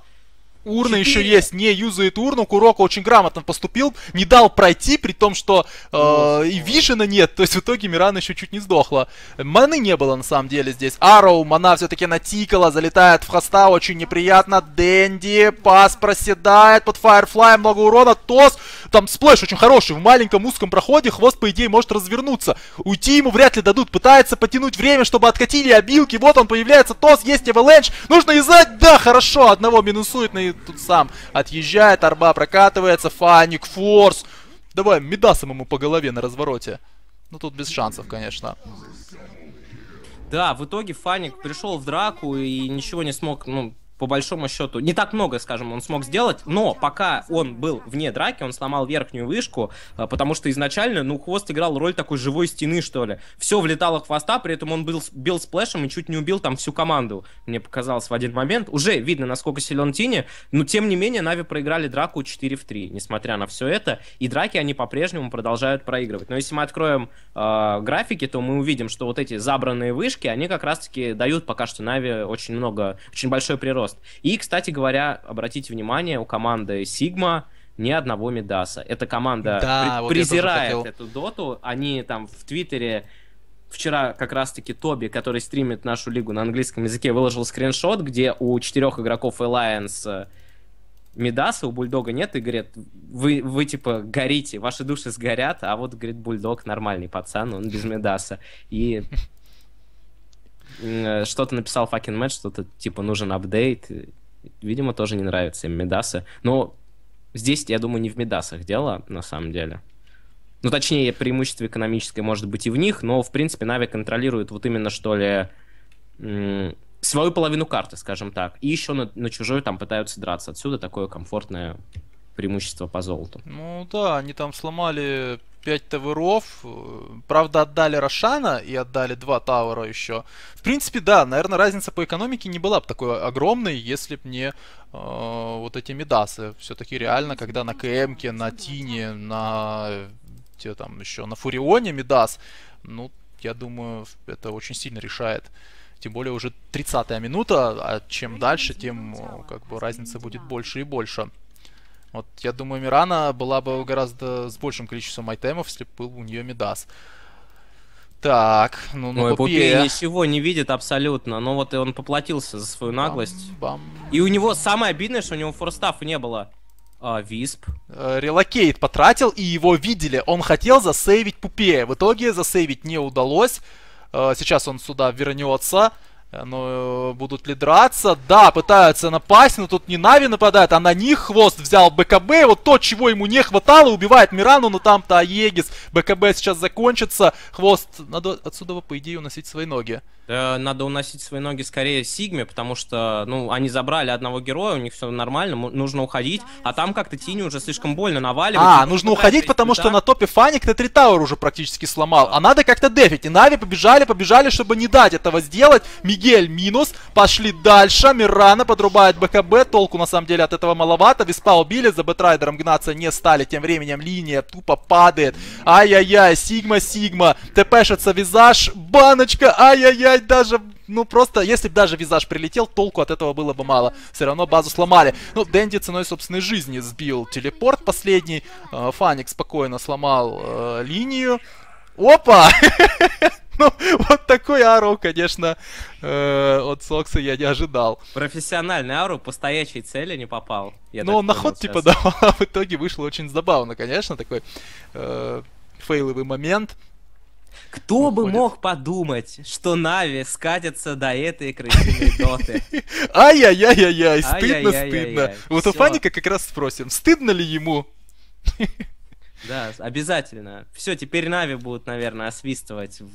Урна 4. еще есть, не юзает урну, Курока очень грамотно поступил, не дал
пройти, при том, что э, и Вижена нет, то есть в итоге Мирана еще чуть не сдохла. Маны не было на самом деле здесь. Ароу, мана все-таки натикала, залетает в хоста, очень неприятно. Дэнди, пас проседает под Firefly, много урона, Тос, там сплэш очень хороший, в маленьком узком проходе, хвост по идее может развернуться. Уйти ему вряд ли дадут, пытается потянуть время, чтобы откатили обилки, вот он появляется, Тос, есть Эваленш, нужно издать да, хорошо, одного минусует на тут сам отъезжает, арба прокатывается, Фаник, форс. Давай, медасом ему по голове на развороте. Ну тут без шансов, конечно.
Да, в итоге Фаник пришел в драку и ничего не смог, ну, по большому счету, не так много, скажем, он смог сделать, но пока он был вне драки, он сломал верхнюю вышку, а, потому что изначально, ну, хвост играл роль такой живой стены, что ли. Все влетало хвоста, при этом он был, бил сплэшем и чуть не убил там всю команду, мне показалось в один момент. Уже видно, насколько силен Тини, но тем не менее Нави проиграли драку 4 в 3, несмотря на все это, и драки они по-прежнему продолжают проигрывать. Но если мы откроем э, графики, то мы увидим, что вот эти забранные вышки, они как раз-таки дают пока что Нави очень много, очень большой прирост звезд. И, кстати говоря, обратите внимание, у команды Sigma ни одного Медаса. Эта команда да, при- вот презирает хотел... эту доту. Они там в Твиттере вчера как раз-таки Тоби, который стримит нашу лигу на английском языке, выложил скриншот, где у четырех игроков Alliance э, Медаса, у Бульдога нет, и говорит: вы, вы типа горите, ваши души сгорят, а вот, говорит, Бульдог нормальный пацан, он без Медаса. И Э, что-то написал fucking match, что-то типа нужен апдейт. Видимо, тоже не нравится им Медасы. Но здесь, я думаю, не в Медасах дело, на самом деле. Ну, точнее, преимущество экономическое может быть и в них, но, в принципе, Нави контролирует вот именно, что ли, свою половину карты, скажем так. И еще на, на чужой там пытаются драться. Отсюда такое комфортное преимущество по золоту.
Ну да, они там сломали 5 таверов. Правда, отдали Рошана и отдали 2 тавера еще. В принципе, да, наверное, разница по экономике не была бы такой огромной, если бы не э, вот эти медасы. Все-таки реально, когда на КМке, на Тине, на те там еще на Фурионе медас, ну, я думаю, это очень сильно решает. Тем более уже 30-я минута, а чем дальше, тем э, как бы разница будет больше и больше. Вот я думаю, Мирана была бы гораздо с большим количеством айтемов, если бы был у нее Мидас. Так, ну, ну Ой, Попея
ничего не видит абсолютно, но ну, вот и он поплатился за свою наглость. Бам, бам. И у него самое обидное, что у него форстафа не было. А, Висп. Э, релокейт потратил, и
его видели. Он хотел засейвить Пупея. В итоге засейвить не удалось. Э, сейчас он сюда вернется. Но э, будут ли драться? Да, пытаются напасть, но тут не Нави нападает, а на них хвост взял БКБ. Вот то, чего ему не хватало, убивает Мирану, но там-то Аегис. БКБ сейчас закончится. Хвост, надо отсюда, по идее, уносить свои ноги.
Надо уносить свои ноги скорее Сигме, потому что, ну, они забрали одного героя, у них все нормально, нужно уходить, а там как-то Тини уже слишком больно наваливает. А, нужно уходить, потому что на
топе Фаник Т3 Тауэр уже практически сломал, а надо как-то дефить, и Нави побежали, побежали, чтобы не дать этого сделать. Мигель минус. Пошли дальше. Мирана подрубает БКБ. Толку на самом деле от этого маловато. Виспа убили. За бетрайдером гнаться не стали. Тем временем линия тупо падает. Ай-яй-яй. Сигма-сигма. ТПшится визаж. Баночка. Ай-яй-яй. Даже ну просто, если бы даже визаж прилетел, толку от этого было бы мало. Все равно базу сломали. Ну, Дэнди ценой собственной жизни сбил телепорт последний. Э, Фаник спокойно сломал э, линию. Опа! Ну, вот такой ару, конечно, э, от Сокса я не ожидал. Профессиональный ару по
стоячей цели не попал.
Ну, он на ход типа давал, а в итоге вышло очень забавно, конечно, такой
э, фейловый момент. Кто Уходит. бы мог подумать, что Нави скатится до этой крысиной доты? Ай-яй-яй-яй-яй, стыдно-стыдно. Вот у Фаника
как раз спросим, стыдно ли ему?
Да, обязательно. Все, теперь Нави будут, наверное, освистывать в,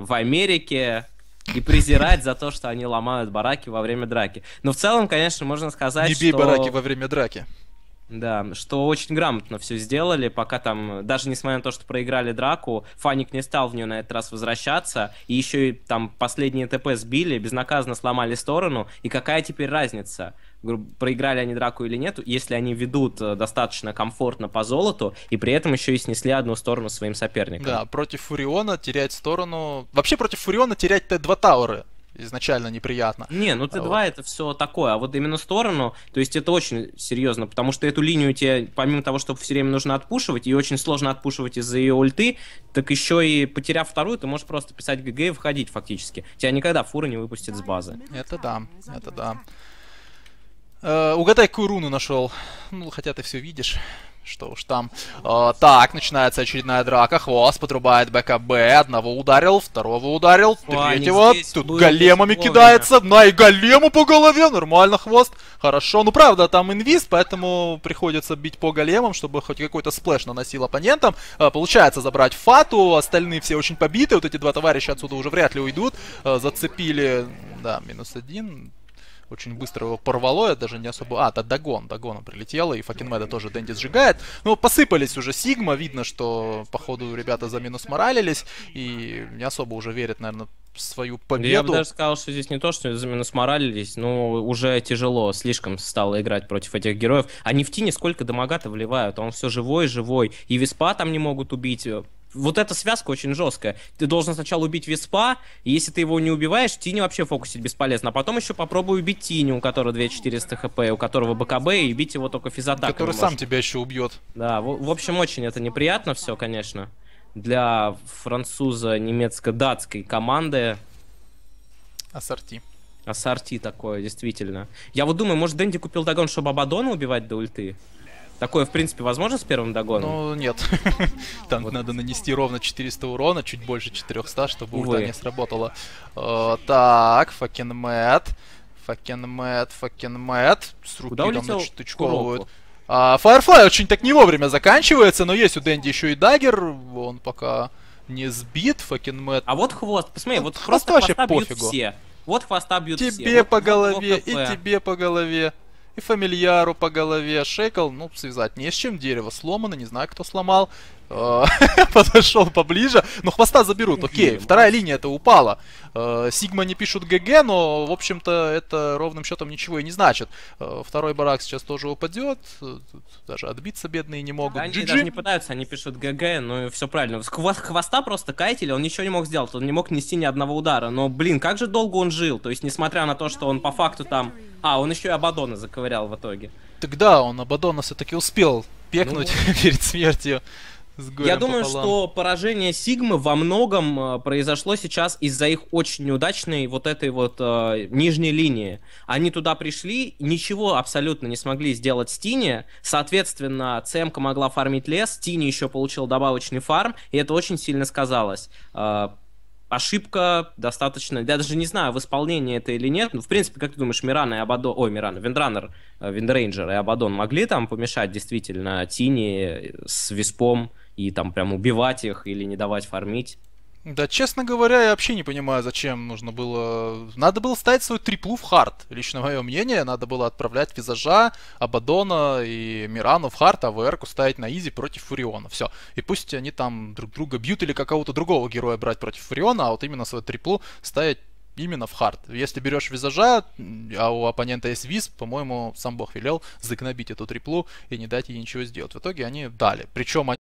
в Америке и презирать за то, что они ломают бараки во время драки. Но в целом, конечно, можно сказать, Не бей что... бараки во время драки. Да, что очень грамотно все сделали, пока там, даже несмотря на то, что проиграли драку, Фаник не стал в нее на этот раз возвращаться, и еще и там последние ТП сбили, безнаказанно сломали сторону, и какая теперь разница? проиграли они драку или нет, если они ведут э, достаточно комфортно по золоту, и при этом еще и снесли одну сторону своим соперникам.
Да, против Фуриона терять сторону... Вообще против Фуриона терять Т2 Тауэры
изначально неприятно. Не, ну Т2 вот. это все такое, а вот именно сторону, то есть это очень серьезно, потому что эту линию тебе, помимо того, что все время нужно отпушивать, и очень сложно отпушивать из-за ее ульты, так еще и потеряв вторую, ты можешь просто писать ГГ и входить фактически. Тебя никогда фура не выпустит с базы.
Это да, это да. Э, угадай, какую руну нашел. Ну, хотя ты все видишь. Что уж там. Э, так, начинается очередная драка. Хвост подрубает БКБ. Одного ударил, второго ударил, третьего. Здесь Тут големами кидается. На и голему по голове. Нормально, хвост. Хорошо. Ну, правда, там инвиз, поэтому приходится бить по големам, чтобы хоть какой-то сплэш наносил оппонентам. Э, получается забрать фату. Остальные все очень побиты. Вот эти два товарища отсюда уже вряд ли уйдут. Э, зацепили... Да, минус один. Очень быстро его порвало, я даже не особо... А, да догон, догоном прилетело, и Факенмеда тоже Дэнди сжигает. Ну, посыпались уже Сигма, видно, что, походу, ребята за минус моралились, и не особо уже верят, наверное, свою победу. Я бы даже
сказал, что здесь не то, что за минус моралились, но уже тяжело, слишком стало играть против этих героев. Они в тине сколько дамага вливают, а он все живой, живой. И Веспа там не могут убить, вот эта связка очень жесткая. Ты должен сначала убить Веспа, и если ты его не убиваешь, Тини вообще фокусить бесполезно. А потом еще попробую убить Тини, у которого 2400 хп, у которого БКБ, и убить его только физатаками. Который сам тебя еще убьет. Да, в, в общем, очень это неприятно все, конечно. Для француза, немецко-датской команды. Ассорти. Ассорти такое, действительно. Я вот думаю, может, Дэнди купил догон, чтобы Абадона убивать до ульты? Такое, в принципе, возможно с первым догоном? Ну, нет. Там вот. надо нанести ровно 400 урона, чуть больше 400, чтобы Увы. урда не сработало.
Э, так, факен мэт. Факен мэт, факен мэт. С руки там штучковывают. А, Firefly очень так не вовремя заканчивается, но есть у Дэнди еще и дагер. Он пока не сбит, факен мэт. А вот хвост, посмотри, ну, вот, вот
хвост вообще пофигу. Все. Вот хвоста бьют тебе все. Тебе вот, по
голове, и тебе по голове и фамильяру по голове. Шейкл, ну, связать не с чем, дерево сломано, не знаю, кто сломал. Э, подошел поближе, но ну, хвоста заберут, окей, вторая линия это упала. Э, Сигма не пишут ГГ, но, в общем-то, это ровным счетом ничего и не значит. Э, второй барак сейчас тоже упадет, даже отбиться бедные не могут. Они даже не пытаются,
они пишут ГГ, но все правильно. Хвоста просто кайтили, он ничего не мог сделать, он не мог нести ни одного удара. Но, блин, как же долго он жил, то есть, несмотря на то, что он по факту там а, он еще и Абадона заковырял в итоге. Тогда он Абадона все-таки успел пекнуть ну... перед смертью. Я думаю, пополам. что поражение Сигмы во многом э, произошло сейчас из-за их очень неудачной вот этой вот э, нижней линии. Они туда пришли, ничего абсолютно не смогли сделать с Тини. Соответственно, ЦМК могла фармить лес, Тини еще получил добавочный фарм, и это очень сильно сказалось. Э, ошибка достаточно, я даже не знаю, в исполнении это или нет, но, в принципе, как ты думаешь, Мирана и Абадон, ой, Мирана, Виндранер, э, Виндрейнджер и Абадон могли там помешать действительно Тини с Виспом и там прям убивать их или не давать фармить? Да, честно говоря, я вообще не понимаю,
зачем нужно было... Надо было ставить свою триплу в хард. Лично мое мнение, надо было отправлять Визажа, Абадона и Мирану в хард, а ВРку ставить на изи против Фуриона. Все. И пусть они там друг друга бьют или какого-то другого героя брать против Фуриона, а вот именно свою триплу ставить именно в хард. Если берешь визажа, а у оппонента есть виз, по-моему, сам бог велел загнобить эту триплу и не дать ей ничего сделать. В итоге они дали. Причем они